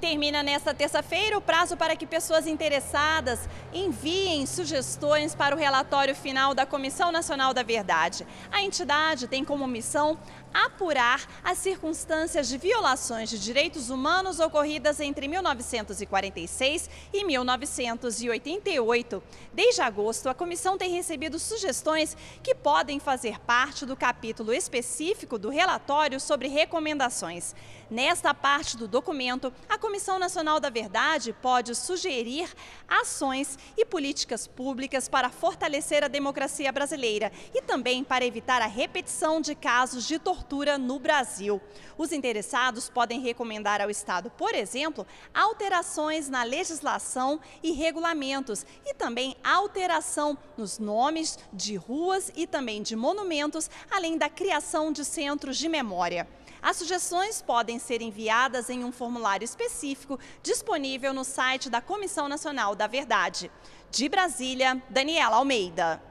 Termina nesta terça-feira o prazo para que pessoas interessadas enviem sugestões para o relatório final da Comissão Nacional da Verdade. A entidade tem como missão apurar as circunstâncias de violações de direitos humanos ocorridas entre 1946 e 1988. Desde agosto, a comissão tem recebido sugestões que podem fazer parte do capítulo específico do relatório sobre recomendações. Nesta parte do documento, a Comissão Nacional da Verdade pode sugerir ações e políticas públicas para fortalecer a democracia brasileira e também para evitar a repetição de casos de tortura no Brasil. Os interessados podem recomendar ao Estado, por exemplo, alterações na legislação e regulamentos e também alteração nos nomes de ruas e também de monumentos, além da criação de centros de memória. As sugestões podem ser enviadas em um formulário específico disponível no site da Comissão Nacional da Verdade. De Brasília, Daniela Almeida.